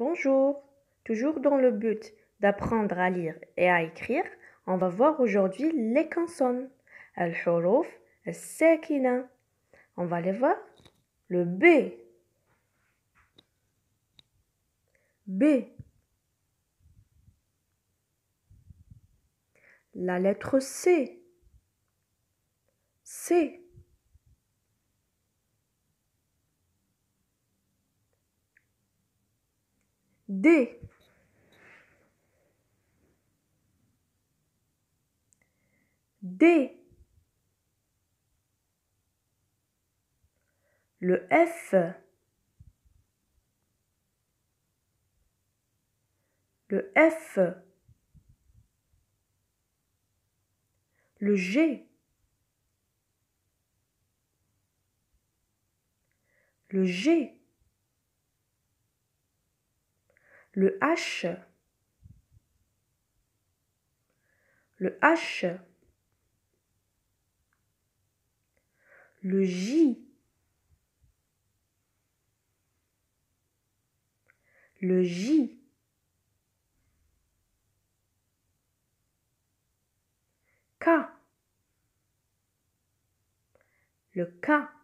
Bonjour. Toujours dans le but d'apprendre à lire et à écrire, on va voir aujourd'hui les consonnes. Al-huruf, On va les voir. Le B. B. La lettre C. C. D. D. Le F. Le F. Le G. Le G. le H, le H, le J, le J, K, le K.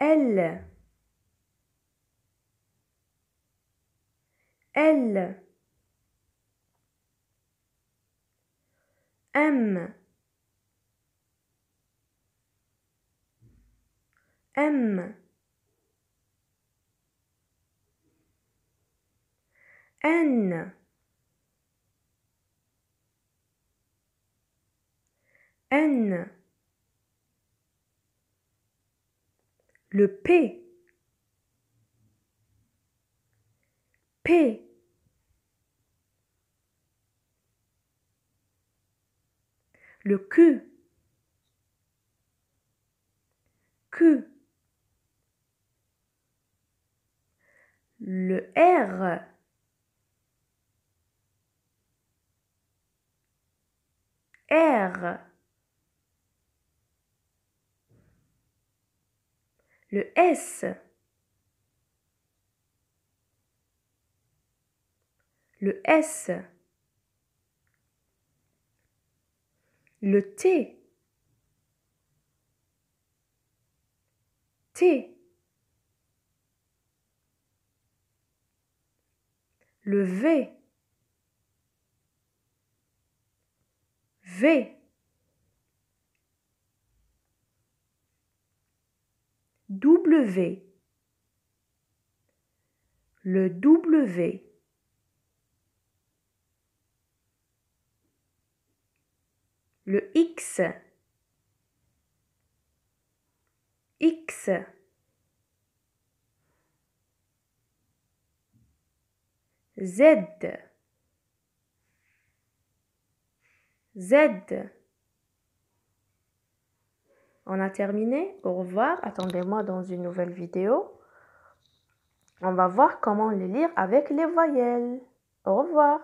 elle elle M M N N le P. P. Le Q. Q. Le R. R. le S. Le S. Le T. T. Le V. V. W. Le W. Le X. X. Z. Z. On a terminé. Au revoir. Attendez-moi dans une nouvelle vidéo. On va voir comment les lire avec les voyelles. Au revoir.